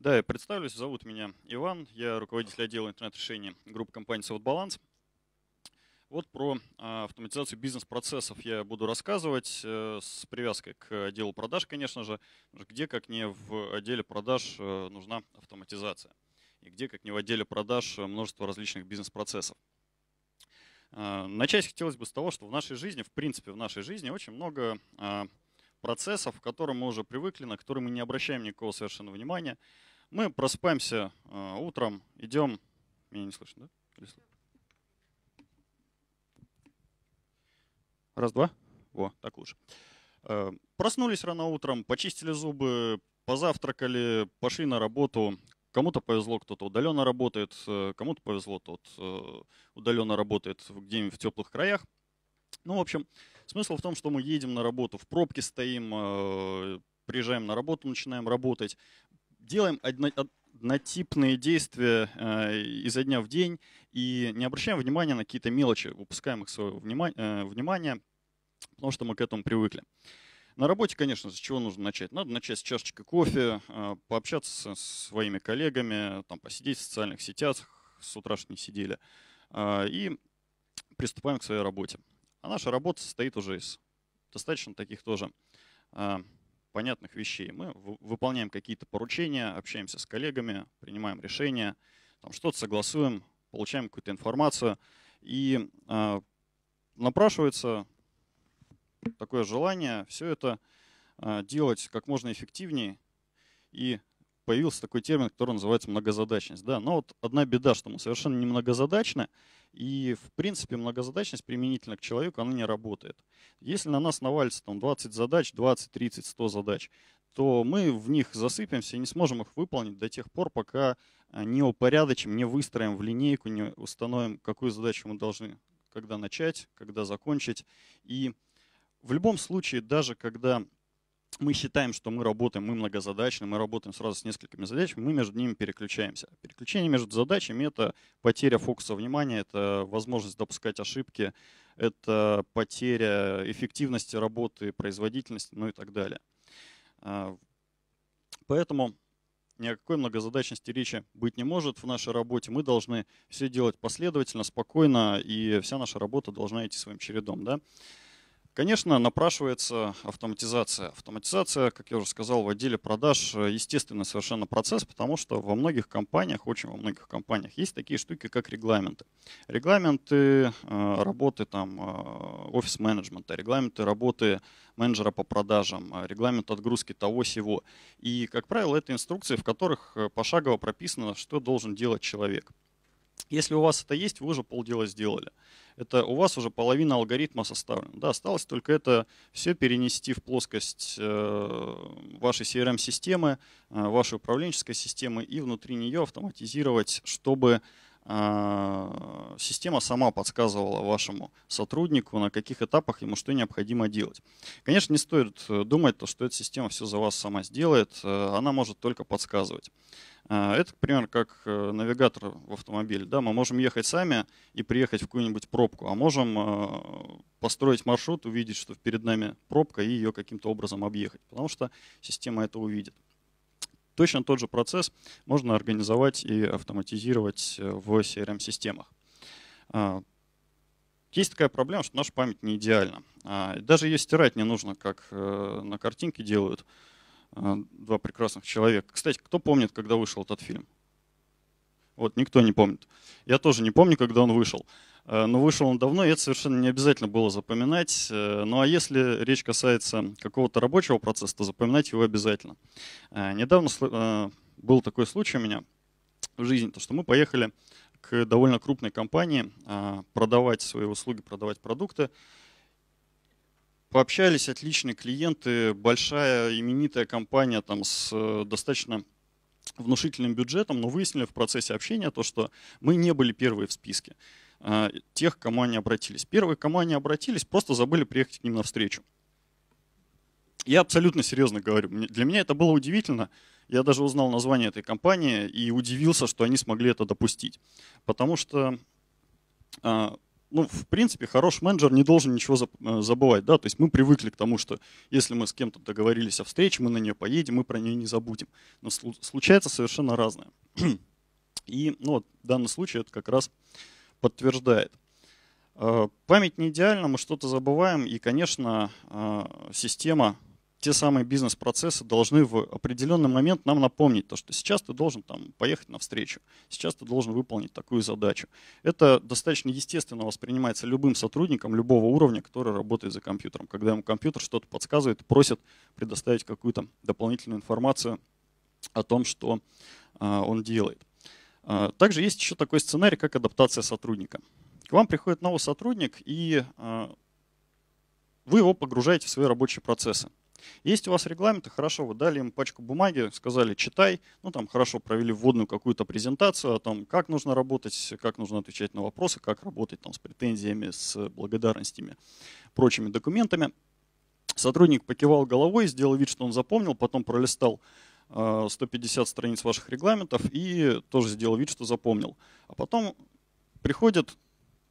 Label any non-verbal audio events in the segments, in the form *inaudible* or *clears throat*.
Да, я представлюсь. Зовут меня Иван. Я руководитель отдела интернет-решений группы компании «Соводбаланс». Вот про а, автоматизацию бизнес-процессов я буду рассказывать э, с привязкой к отделу продаж, конечно же, где, как не в отделе продаж, э, нужна автоматизация. И где, как не в отделе продаж, э, множество различных бизнес-процессов. А, начать хотелось бы с того, что в нашей жизни, в принципе, в нашей жизни очень много а, процессов, к которым мы уже привыкли, на которые мы не обращаем никакого совершенно внимания. Мы просыпаемся э, утром, идем... Меня не слышно, да? Раз, два. Во, так лучше. Э, проснулись рано утром, почистили зубы, позавтракали, пошли на работу. Кому-то повезло, кто-то удаленно работает, э, кому-то повезло, тот удаленно работает где-нибудь в теплых краях. Ну, в общем, смысл в том, что мы едем на работу, в пробке стоим, приезжаем на работу, начинаем работать делаем одно, однотипные действия э, изо дня в день и не обращаем внимания на какие-то мелочи, выпускаем их своего внимания, э, внимания, потому что мы к этому привыкли. На работе, конечно, с чего нужно начать? Надо начать с чашечки кофе, э, пообщаться со своими коллегами, там, посидеть в социальных сетях, с утра не сидели, и приступаем к своей работе. А наша работа состоит уже из достаточно таких тоже понятных вещей. Мы выполняем какие-то поручения, общаемся с коллегами, принимаем решения, что-то согласуем, получаем какую-то информацию. И э, напрашивается такое желание все это э, делать как можно эффективнее. И появился такой термин, который называется многозадачность. Да, но вот одна беда, что мы совершенно не многозадачны, и, в принципе, многозадачность применительно к человеку, она не работает. Если на нас навалится там 20 задач, 20, 30, 100 задач, то мы в них засыпемся и не сможем их выполнить до тех пор, пока а, не упорядочим, не выстроим в линейку, не установим, какую задачу мы должны, когда начать, когда закончить. И в любом случае, даже когда мы считаем, что мы работаем, мы многозадачны, мы работаем сразу с несколькими задачами, мы между ними переключаемся. Переключение между задачами — это потеря фокуса внимания, это возможность допускать ошибки, это потеря эффективности работы, производительности, ну и так далее. А, поэтому ни о какой многозадачности речи быть не может в нашей работе. Мы должны все делать последовательно, спокойно, и вся наша работа должна идти своим чередом. Да? Конечно, напрашивается автоматизация. Автоматизация, как я уже сказал, в отделе продаж э, естественный совершенно процесс, потому что во многих компаниях, очень во многих компаниях, есть такие штуки, как регламенты. Регламенты э, работы там, э, офис-менеджмента, регламенты работы менеджера по продажам, регламент отгрузки того-сего. И, как правило, это инструкции, в которых пошагово прописано, что должен делать человек. Если у вас это есть, вы уже полдела сделали. Это у вас уже половина алгоритма составлена. Да, осталось только это все перенести в плоскость э, вашей CRM-системы, э, вашей управленческой системы и внутри нее автоматизировать, чтобы а, система сама подсказывала вашему сотруднику, на каких этапах ему что необходимо делать. Конечно, не стоит э, думать, что эта система все за вас сама сделает, э, она может только подсказывать. А, это, пример, как э, навигатор в автомобиле. Да, мы можем ехать сами и приехать в какую-нибудь пробку, а можем построить маршрут, увидеть, что перед нами пробка, и ее каким-то образом объехать, потому что система это увидит. Точно тот же процесс можно организовать и автоматизировать э, в CRM-системах. А, есть такая проблема, что наша память не идеальна. А, даже ее стирать не нужно, как э, на картинке делают а, два прекрасных человека. Кстати, кто помнит, когда вышел этот фильм? Вот никто не помнит. Я тоже не помню, когда он вышел. Э, но вышел он давно, и это совершенно не обязательно было запоминать. Э, ну а если речь касается какого-то рабочего процесса, то запоминать его обязательно. Э, недавно был такой случай у меня в жизни, то что мы поехали к довольно крупной компании продавать свои услуги, продавать продукты. Пообщались, отличные клиенты, большая именитая компания там, с достаточно внушительным бюджетом, но выяснили в процессе общения то, что мы не были первые в списке. А, тех, к кому они обратились. Первые, к кому они обратились, просто забыли приехать к ним навстречу. Я абсолютно серьезно говорю. Для меня это было удивительно. Я даже узнал название этой компании и удивился, что они смогли это допустить. Потому что, а, ну, в принципе, хороший менеджер не должен ничего э, забывать. Да? То есть мы привыкли к тому, что если мы с кем-то договорились о встрече, мы на нее поедем, мы про нее не забудем. Но случается совершенно разное. *clears throat* И ну, вот, в данном случае это как раз подтверждает. Э, память не идеальна, мы что-то забываем, и, конечно, э, система, те самые бизнес-процессы должны в определенный момент нам напомнить, то, что сейчас ты должен там, поехать на встречу, сейчас ты должен выполнить такую задачу. Это достаточно естественно воспринимается любым сотрудником любого уровня, который работает за компьютером, когда ему компьютер что-то подсказывает, просит предоставить какую-то дополнительную информацию о том, что э, он делает. А, также есть еще такой сценарий, как адаптация сотрудника. К вам приходит новый сотрудник, и а, вы его погружаете в свои рабочие процессы. Есть у вас регламенты, хорошо, вы дали им пачку бумаги, сказали читай, ну там хорошо провели вводную какую-то презентацию о том, как нужно работать, как нужно отвечать на вопросы, как работать там с претензиями, с благодарностями, прочими документами. Сотрудник покивал головой, сделал вид, что он запомнил, потом пролистал 150 э, страниц ваших регламентов и тоже сделал вид, что запомнил. А потом приходит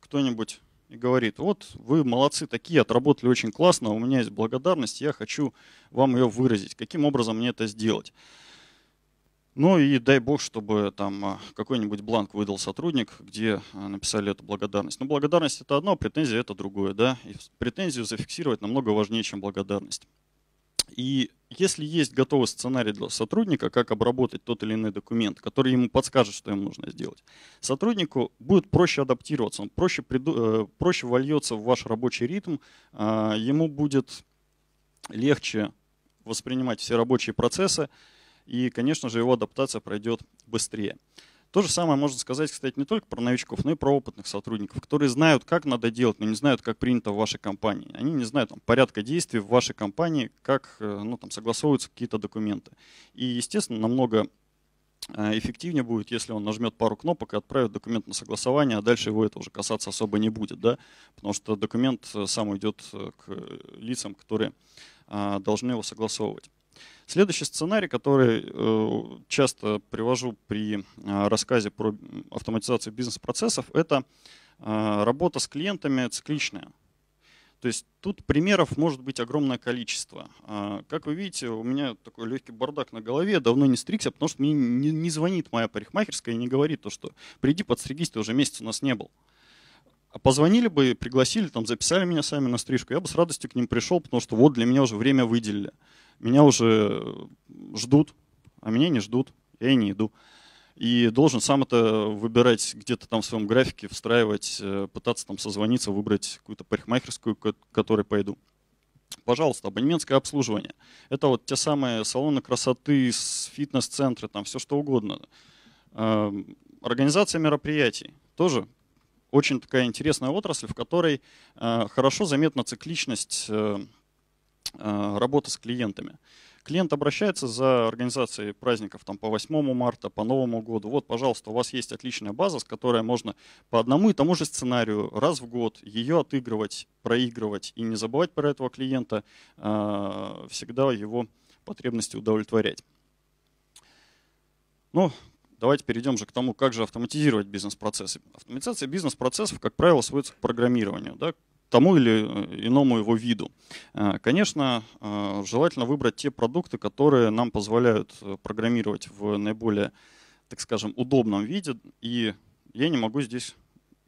кто-нибудь и говорит, вот вы молодцы такие, отработали очень классно, у меня есть благодарность, я хочу вам ее выразить. Каким образом мне это сделать? Ну и дай бог, чтобы там э, какой-нибудь бланк выдал сотрудник, где э, написали эту благодарность. Но ну, благодарность это одно, претензия это другое. Да? И претензию зафиксировать намного важнее, чем благодарность. И если есть готовый сценарий для сотрудника, как обработать тот или иной документ, который ему подскажет, что ему нужно сделать, сотруднику будет проще адаптироваться, он проще, приду, э, проще вольется в ваш рабочий ритм, а, ему будет легче воспринимать все рабочие процессы, и, конечно же, его адаптация пройдет быстрее. То же самое можно сказать, кстати, не только про новичков, но и про опытных сотрудников, которые знают, как надо делать, но не знают, как принято в вашей компании. Они не знают там, порядка действий в вашей компании, как э, ну, там, согласовываются какие-то документы. И, естественно, намного э, эффективнее будет, если он нажмет пару кнопок и отправит документ на согласование, а дальше его это уже касаться особо не будет, да? потому что документ э, сам уйдет к лицам, которые а, должны его согласовывать. Следующий сценарий, который э, часто привожу при э, рассказе про автоматизацию бизнес-процессов, это э, работа с клиентами цикличная. То есть тут примеров может быть огромное количество. А, как вы видите, у меня такой легкий бардак на голове, давно не стригся, потому что мне не звонит моя парикмахерская и не говорит то, что приди подстригись, ты уже месяц у нас не был. А позвонили бы, пригласили, там, записали меня сами на стрижку, я бы с радостью к ним пришел, потому что вот для меня уже время выделили меня уже э, ждут, а меня не ждут, я и не иду. И должен сам это выбирать где-то там в своем графике, встраивать, э, пытаться там созвониться, выбрать какую-то парикмахерскую, к которой пойду. Пожалуйста, абонементское обслуживание. Это вот те самые салоны красоты, фитнес-центры, там все что угодно. Эм, организация мероприятий тоже очень такая интересная отрасль, в которой э, хорошо заметна цикличность Э, работа с клиентами. Клиент обращается за организацией праздников там, по 8 марта, по Новому году. Вот, пожалуйста, у вас есть отличная база, с которой можно по одному и тому же сценарию раз в год ее отыгрывать, проигрывать и не забывать про этого клиента, э, всегда его потребности удовлетворять. Ну, давайте перейдем же к тому, как же автоматизировать бизнес-процессы. Автоматизация бизнес-процессов, как правило, сводится к программированию. Да? тому или э, иному его виду. Э, конечно, э, желательно выбрать те продукты, которые нам позволяют программировать в наиболее, так скажем, удобном виде. И я не могу здесь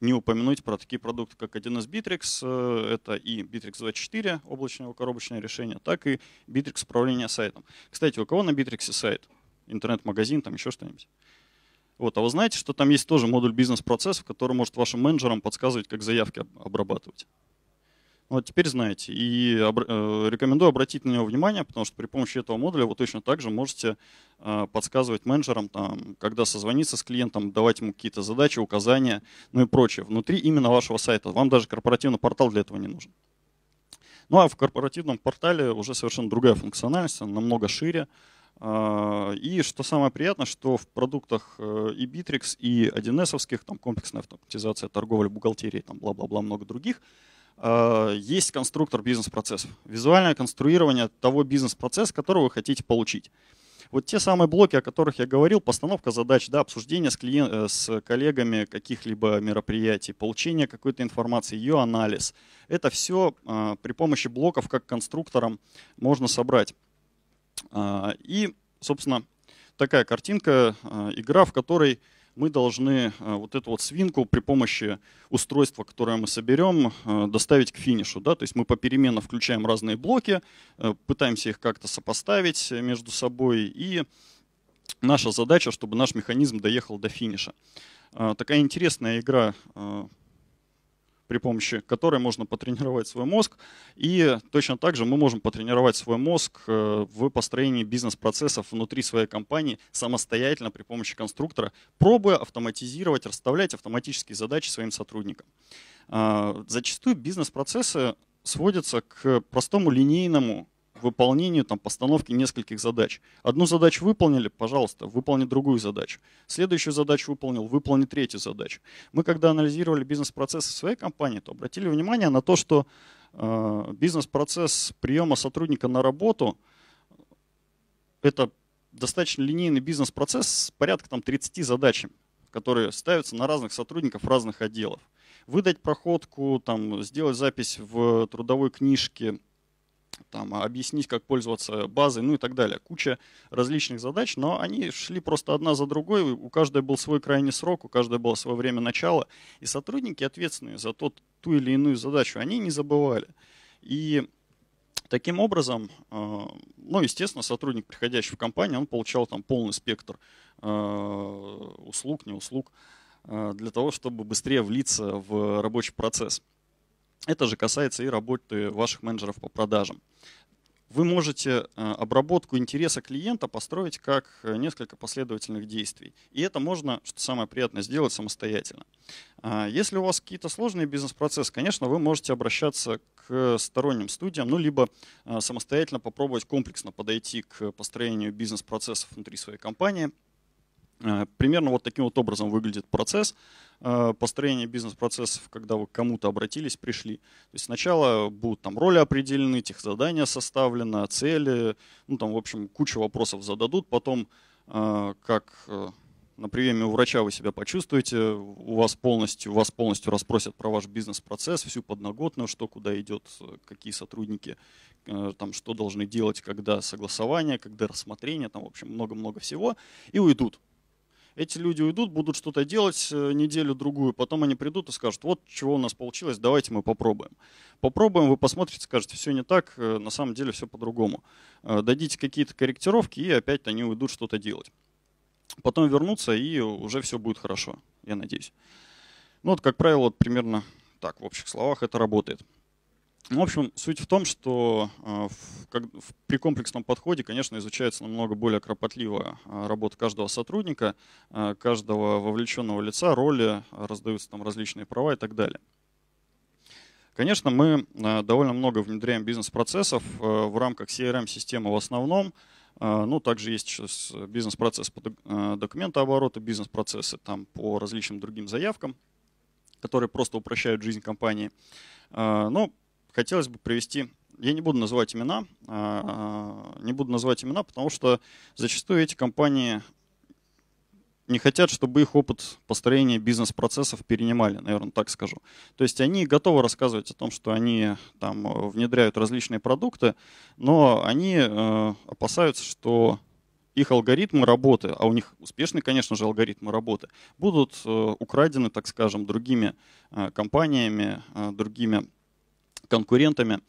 не упомянуть про такие продукты, как 1С Bittrex, это и Bittrex 24, облачное коробочное решение, так и Bittrex управления сайтом. Кстати, у кого на Bittrex сайт? Интернет-магазин, там еще что-нибудь? Вот, а вы знаете, что там есть тоже модуль бизнес-процесс, который может вашим менеджерам подсказывать, как заявки обрабатывать. Вот теперь знаете. И обр- э, рекомендую обратить на него внимание, потому что при помощи этого модуля вы точно так же можете э, подсказывать менеджерам, там, когда созвониться с клиентом, давать ему какие-то задачи, указания, ну и прочее. Внутри именно вашего сайта. Вам даже корпоративный портал для этого не нужен. Ну а в корпоративном портале уже совершенно другая функциональность, она намного шире. А, и что самое приятное, что в продуктах э, и Bittrex, и 1С, там комплексная автоматизация торговли, бухгалтерии, там бла-бла-бла, много других – Э, есть конструктор бизнес-процессов. Визуальное конструирование того бизнес-процесса, который вы хотите получить. Вот те самые блоки, о которых я говорил, постановка задач, да, обсуждение с, клиент, э, с коллегами каких-либо мероприятий, получение какой-то информации, ее анализ. Это все э, при помощи блоков как конструктором можно собрать. Э, и, собственно, такая картинка, э, игра, в которой мы должны э, вот эту вот свинку при помощи устройства, которое мы соберем, э, доставить к финишу. Да? То есть мы попеременно включаем разные блоки, э, пытаемся их как-то сопоставить между собой, и наша задача, чтобы наш механизм доехал до финиша. Такая интересная игра при помощи которой можно потренировать свой мозг. И точно так же мы можем потренировать свой мозг э, в построении бизнес-процессов внутри своей компании самостоятельно при помощи конструктора, пробуя автоматизировать, расставлять автоматические задачи своим сотрудникам. Э, зачастую бизнес-процессы сводятся к простому линейному выполнению, там, постановки нескольких задач. Одну задачу выполнили, пожалуйста, выполни другую задачу. Следующую задачу выполнил, выполни третью задачу. Мы, когда анализировали бизнес-процессы своей компании, то обратили внимание на то, что э, бизнес-процесс приема сотрудника на работу – это достаточно линейный бизнес-процесс, порядка там, 30 задач, которые ставятся на разных сотрудников разных отделов. Выдать проходку, там, сделать запись в трудовой книжке – там, а, объяснить, как пользоваться базой, ну и так далее. Куча различных задач, но они шли просто одна за другой, у каждой был свой крайний срок, у каждой было свое время начала, и сотрудники, ответственные за тот, ту или иную задачу, они не забывали. И таким образом, а, ну, естественно, сотрудник, приходящий в компанию, он получал там полный спектр а, услуг, не услуг, для того, чтобы быстрее влиться в рабочий процесс. Это же касается и работы ваших менеджеров по продажам вы можете э, обработку интереса клиента построить как э, несколько последовательных действий. И это можно, что самое приятное, сделать самостоятельно. А, если у вас какие-то сложные бизнес-процессы, конечно, вы можете обращаться к сторонним студиям, ну, либо э, самостоятельно попробовать комплексно подойти к построению бизнес-процессов внутри своей компании – Э, примерно вот таким вот образом выглядит процесс э, построения бизнес-процессов, когда вы к кому-то обратились, пришли. То есть сначала будут там роли определены, техзадания составлено, цели, ну там, в общем, куча вопросов зададут, потом э, как на приеме у врача вы себя почувствуете, у вас полностью, у вас полностью расспросят про ваш бизнес-процесс, всю подноготную, что куда идет, какие сотрудники, там, что должны делать, когда согласование, когда рассмотрение, там, в общем, много-много всего, и уйдут. Эти люди уйдут, будут что-то делать э, неделю-другую, потом они придут и скажут, вот чего у нас получилось, давайте мы попробуем. Попробуем, вы посмотрите, скажете, все не так, э, на самом деле все по-другому. Э, дадите какие-то корректировки, и опять они уйдут что-то делать. Потом вернутся, и уже все будет хорошо, я надеюсь. Ну вот, как правило, вот примерно так, в общих словах это работает. Ну, в общем, суть в том, что э, при комплексном подходе, конечно, изучается намного более кропотливо э, работа каждого сотрудника, э, каждого вовлеченного лица, роли, раздаются там различные права и так далее. Конечно, мы довольно много внедряем бизнес-процессов в рамках CRM-системы в основном. Ну, также есть сейчас бизнес-процесс по документообороту, бизнес-процессы там по различным другим заявкам, которые просто упрощают жизнь компании. Но ну, хотелось бы привести, я не буду называть имена, а, а, не буду называть имена, потому что зачастую эти компании не хотят, чтобы их опыт построения бизнес-процессов перенимали, наверное, так скажу. То есть они готовы рассказывать о том, что они там внедряют различные продукты, но они э, опасаются, что их алгоритмы работы, а у них успешные, конечно же, алгоритмы работы, будут э, украдены, так скажем, другими э, компаниями, э, другими конкурентами.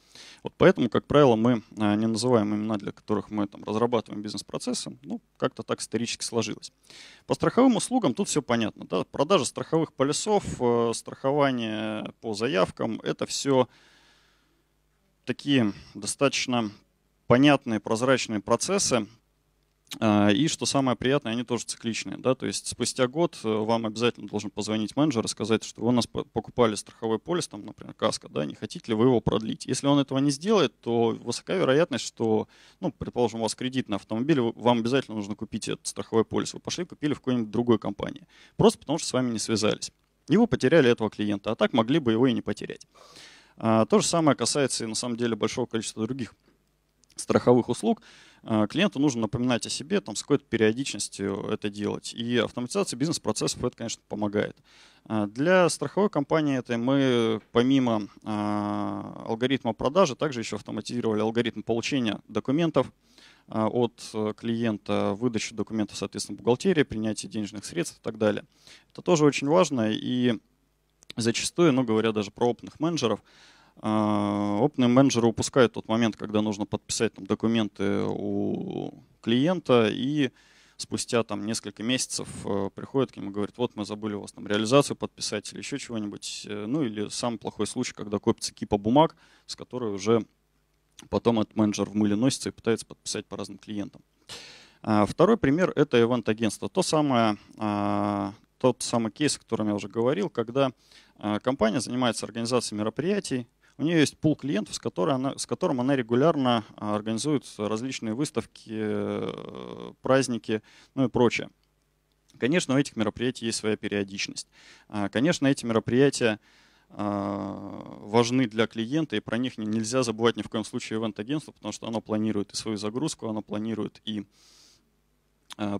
Вот поэтому, как правило, мы а, не называем имена, для которых мы там, разрабатываем бизнес-процессы. Ну, как-то так исторически сложилось. По страховым услугам тут все понятно. Да? Продажа страховых полисов, э, страхование по заявкам – это все такие достаточно понятные, прозрачные процессы, а, и что самое приятное, они тоже цикличные. Да? То есть спустя год э, вам обязательно должен позвонить менеджер и сказать, что вы у нас покупали страховой полис, там, например, каска, да, не хотите ли вы его продлить. Если он этого не сделает, то высока вероятность, что, ну, предположим, у вас кредит на автомобиль, вам обязательно нужно купить этот страховой полис. Вы пошли, купили в какой-нибудь другой компании. Просто потому, что с вами не связались. И вы потеряли этого клиента, а так могли бы его и не потерять. А, то же самое касается и на самом деле большого количества других страховых услуг. Э, клиенту нужно напоминать о себе, там, с какой-то периодичностью это делать. И автоматизация бизнес-процессов это, конечно, помогает. Э, для страховой компании этой мы помимо э, алгоритма продажи также еще автоматизировали алгоритм получения документов от клиента, выдачу документов, соответственно, бухгалтерии, принятие денежных средств и так далее. Это тоже очень важно, и зачастую, ну, говоря даже про опытных менеджеров, а, Опытные менеджеры упускают тот момент, когда нужно подписать там, документы у клиента, и спустя там, несколько месяцев э, приходят к нему и говорят, вот мы забыли у вас там реализацию подписать или еще чего-нибудь. Э, ну или самый плохой случай, когда копится кипа бумаг, с которой уже потом этот менеджер в мыле носится и пытается подписать по разным клиентам. А, второй пример — это ивент-агентство. То самое, а, тот самый кейс, о котором я уже говорил, когда компания занимается организацией мероприятий, у нее есть пул клиентов, с, которой она, с которым она регулярно а, организует различные выставки, э, праздники, ну и прочее. Конечно, у этих мероприятий есть своя периодичность. А, конечно, эти мероприятия а, важны для клиента, и про них нельзя забывать ни в коем случае ивент-агентство, потому что оно планирует и свою загрузку, оно планирует и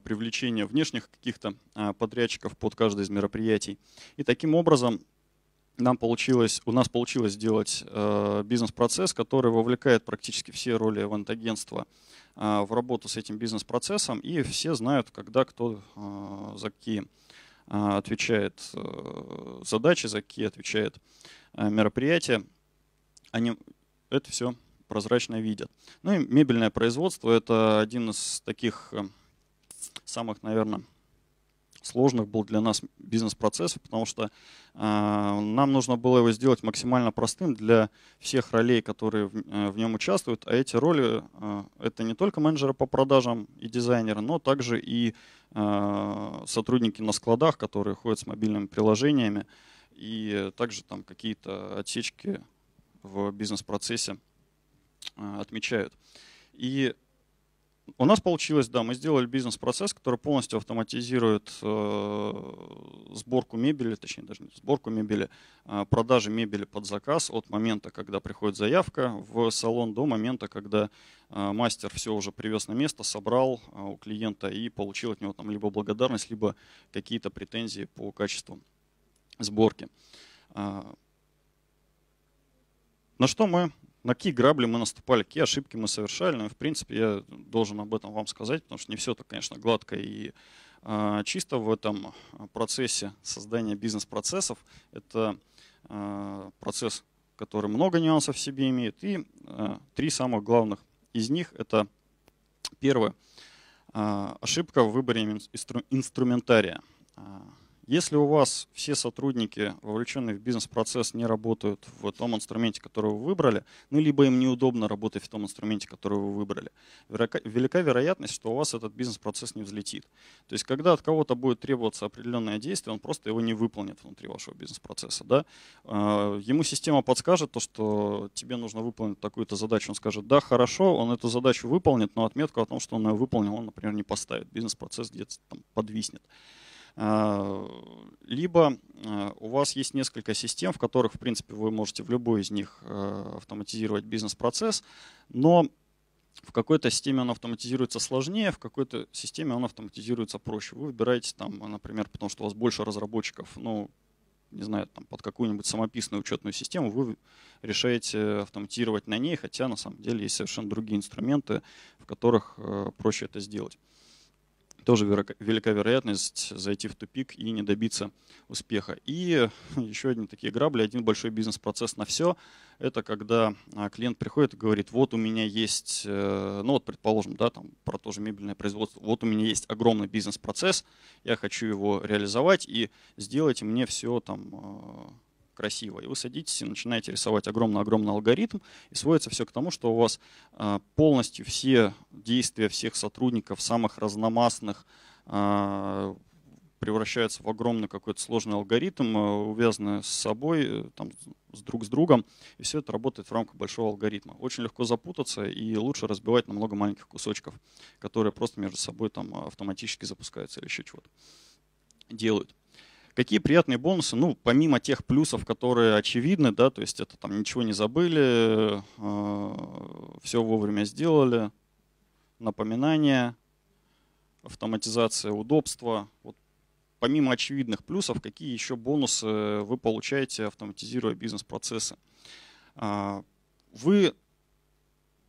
привлечение внешних каких-то подрядчиков под каждое из мероприятий. И таким образом нам получилось, у нас получилось сделать э, бизнес-процесс, который вовлекает практически все роли вент-агентства э, в работу с этим бизнес-процессом, и все знают, когда кто э, за какие э, отвечает э, задачи, за какие отвечает э, мероприятия. Они это все прозрачно видят. Ну и мебельное производство — это один из таких э, самых, наверное, сложных был для нас бизнес-процессов, потому что э, нам нужно было его сделать максимально простым для всех ролей, которые в, э, в нем участвуют. А эти роли э, это не только менеджеры по продажам и дизайнеры, но также и э, сотрудники на складах, которые ходят с мобильными приложениями, и также там какие-то отсечки в бизнес-процессе э, отмечают. И у нас получилось, да, мы сделали бизнес-процесс, который полностью автоматизирует э, сборку мебели, точнее даже не сборку мебели, э, продажи мебели под заказ от момента, когда приходит заявка в салон до момента, когда э, мастер все уже привез на место, собрал э, у клиента и получил от него там либо благодарность, либо какие-то претензии по качеству сборки. Э, на что мы на какие грабли мы наступали, какие ошибки мы совершали. Ну, в принципе, я должен об этом вам сказать, потому что не все так, конечно, гладко и э, чисто в этом процессе создания бизнес-процессов. Это э, процесс, который много нюансов в себе имеет. И э, три самых главных из них это первое ошибка в выборе инструментария. Если у вас все сотрудники, вовлеченные в бизнес-процесс, не работают в том инструменте, который вы выбрали, ну либо им неудобно работать в том инструменте, который вы выбрали, велика вероятность, что у вас этот бизнес-процесс не взлетит. То есть когда от кого-то будет требоваться определенное действие, он просто его не выполнит внутри вашего бизнес-процесса. Да? А, ему система подскажет то, что тебе нужно выполнить такую-то задачу. Он скажет, да, хорошо, он эту задачу выполнит, но отметку о том, что он ее выполнил, он, например, не поставит. Бизнес-процесс где-то там подвиснет. Э, либо э, у вас есть несколько систем, в которых, в принципе, вы можете в любой из них э, автоматизировать бизнес-процесс, но в какой-то системе он автоматизируется сложнее, в какой-то системе он автоматизируется проще. Вы выбираете там, например, потому что у вас больше разработчиков, ну, не знаю, там, под какую-нибудь самописную учетную систему, вы решаете автоматизировать на ней, хотя на самом деле есть совершенно другие инструменты, в которых проще это сделать тоже велика вероятность зайти в тупик и не добиться успеха. И *laughs* еще одни такие грабли, один большой бизнес-процесс на все, это когда а, клиент приходит и говорит, вот у меня есть, э, ну вот предположим, да, там про то же мебельное производство, вот у меня есть огромный бизнес-процесс, я хочу его реализовать и сделать мне все там а, красиво. И вы садитесь и начинаете рисовать огромный-огромный алгоритм, и сводится все к тому, что у вас а, полностью все действия всех сотрудников, самых разномастных, а, превращаются в огромный какой-то сложный алгоритм, а, увязанный с собой, э, там, с друг с другом, и все это работает в рамках большого алгоритма. Очень легко запутаться и лучше разбивать на много маленьких кусочков, которые просто между собой там автоматически запускаются или еще чего-то делают. Какие приятные бонусы? Ну, помимо тех плюсов, которые очевидны, да, то есть это там ничего не забыли, э, все вовремя сделали, напоминания, автоматизация, удобство. Вот помимо очевидных плюсов, какие еще бонусы вы получаете, автоматизируя бизнес-процессы? А, вы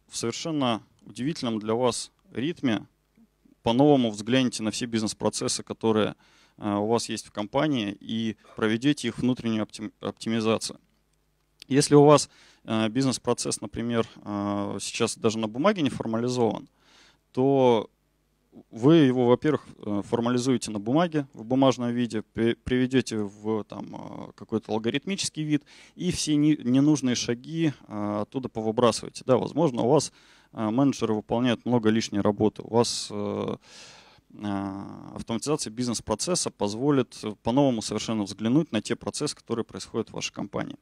в совершенно удивительном для вас ритме по-новому взгляните на все бизнес-процессы, которые э, Э, у вас есть в компании, и проведете их внутреннюю оптимизацию. Если у вас э, бизнес-процесс, например, э, сейчас даже на бумаге не формализован, то вы его, во-первых, формализуете на бумаге, в бумажном виде, приведете в там, какой-то алгоритмический вид, и все ненужные шаги оттуда повыбрасываете. Да, возможно, у вас менеджеры выполняют много лишней работы, у вас Э, автоматизация бизнес-процесса позволит по-новому совершенно взглянуть на те процессы, которые происходят в вашей компании.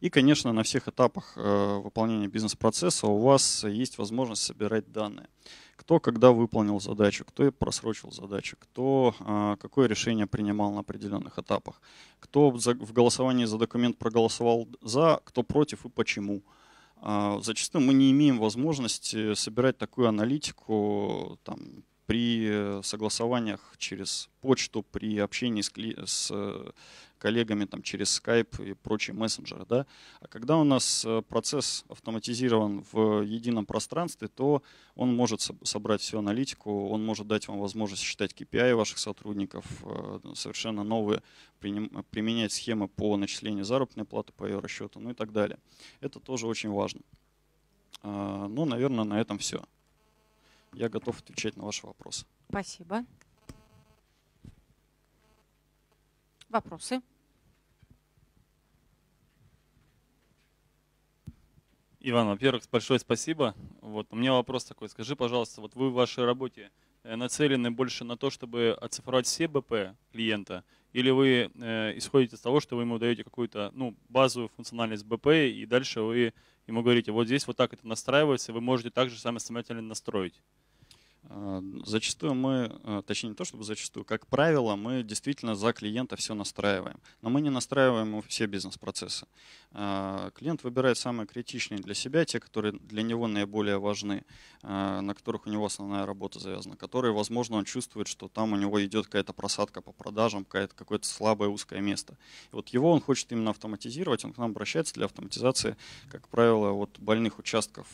И, конечно, на всех этапах э, выполнения бизнес-процесса у вас есть возможность собирать данные. Кто когда выполнил задачу, кто просрочил задачу, кто э, какое решение принимал на определенных этапах, кто в голосовании за документ проголосовал за, кто против и почему. Зачастую мы не имеем возможности собирать такую аналитику там, при э, согласованиях через почту, при общении с, с э, коллегами там, через Skype и прочие мессенджеры. Да? А когда у нас э, процесс автоматизирован в едином пространстве, то он может собрать всю аналитику, он может дать вам возможность считать KPI ваших сотрудников, совершенно новые, применять схемы по начислению заработной платы по ее расчету, ну и так далее. Это тоже очень важно. А, ну, наверное, на этом все я готов отвечать на ваши вопросы. Спасибо. Вопросы? Иван, во-первых, большое спасибо. Вот, у меня вопрос такой. Скажи, пожалуйста, вот вы в вашей работе э, нацелены больше на то, чтобы оцифровать все БП клиента, или вы э, исходите из того, что вы ему даете какую-то ну, базовую функциональность БП, и дальше вы ему говорите, вот здесь вот так это настраивается, вы можете также сами самостоятельно настроить. А, ну, зачастую мы, а, точнее не то чтобы зачастую, как правило, мы действительно за клиента все настраиваем. Но мы не настраиваем все бизнес-процессы. А, клиент выбирает самые критичные для себя, те, которые для него наиболее важны, на которых у него основная работа завязана, которые, возможно, он чувствует, что там у него идет какая-то просадка по продажам, какое-то слабое узкое место. И вот его он хочет именно автоматизировать, он к нам обращается для автоматизации, как правило, вот больных участков,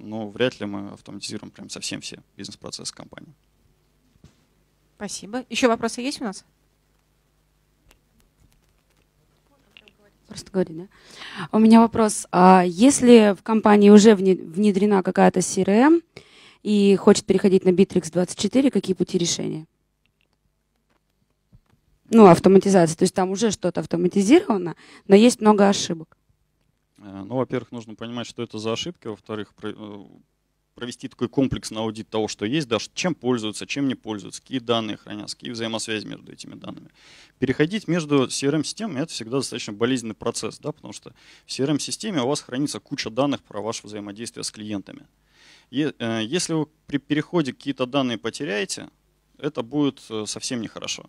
но вряд ли мы автоматизируем прям совсем все бизнес бизнес-процесс компании. Спасибо. Еще вопросы есть у нас? Просто говори, да? У меня вопрос. А если в компании уже внедрена какая-то CRM эм и хочет переходить на Bittrex24, какие пути решения? Ну, автоматизация. То есть там уже что-то автоматизировано, но есть много ошибок. Э, ну, во-первых, нужно понимать, что это за ошибки. Во-вторых, э, провести такой комплексный аудит того, что есть, да, чем пользуются, чем не пользуются, какие данные хранятся, какие взаимосвязи между этими данными. Переходить между CRM-системами – это всегда достаточно болезненный процесс, да, потому что в CRM-системе у вас хранится куча данных про ваше взаимодействие с клиентами. Э, если вы при переходе какие-то данные потеряете, это будет э, совсем нехорошо.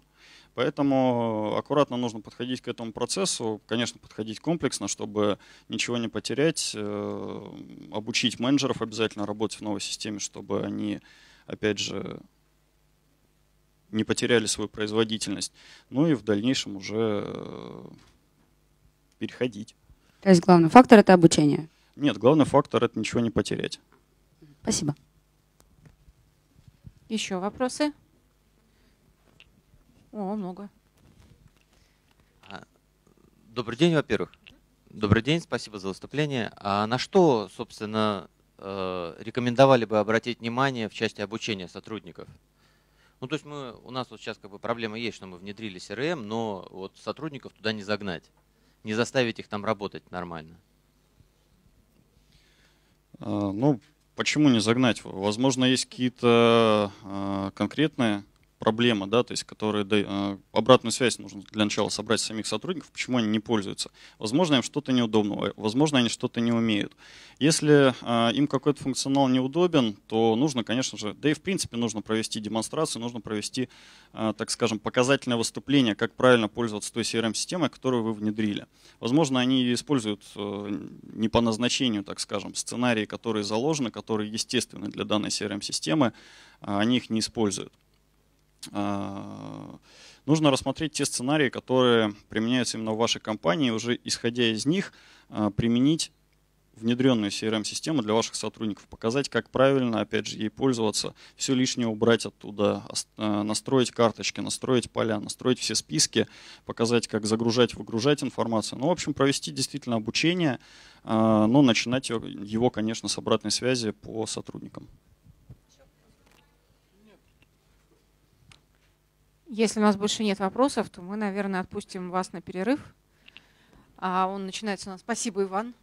Поэтому э, аккуратно нужно подходить к этому процессу, конечно, подходить комплексно, чтобы ничего не потерять, э, обучить менеджеров обязательно работать в новой системе, чтобы они, опять же, не потеряли свою производительность. Ну и в дальнейшем уже переходить. То есть главный фактор это обучение? Нет, главный фактор это ничего не потерять. Спасибо. Еще вопросы? О, много. А, добрый день, во-первых. Добрый день, спасибо за выступление. А на что, собственно, э, рекомендовали бы обратить внимание в части обучения сотрудников? Ну, то есть мы, у нас вот сейчас как бы проблема есть, что мы внедрили CRM, но вот сотрудников туда не загнать, не заставить их там работать нормально. А, ну, почему не загнать? Возможно, есть какие-то а, конкретные проблема, да, то есть, которые да, а, обратную связь нужно для начала собрать самих сотрудников, почему они не пользуются. Возможно, им что-то неудобно, э, возможно, они что-то не умеют. Если э, им какой-то функционал неудобен, то нужно, конечно же, да и в принципе нужно провести демонстрацию, нужно провести, э, так скажем, показательное выступление, как правильно пользоваться той CRM-системой, которую вы внедрили. Возможно, они используют э, не по назначению, так скажем, сценарии, которые заложены, которые естественны для данной CRM-системы, они их не используют. Э, нужно рассмотреть те сценарии, которые применяются именно в вашей компании, уже исходя из них э, применить внедренную CRM-систему для ваших сотрудников, показать, как правильно, опять же, ей пользоваться, все лишнее убрать оттуда, э, настроить карточки, настроить поля, настроить все списки, показать, как загружать, выгружать информацию. Ну, в общем, провести действительно обучение, но начинать его, конечно, с обратной связи по сотрудникам. Если у нас больше нет вопросов, то мы, наверное, отпустим вас на перерыв. А он начинается у нас. Спасибо, Иван.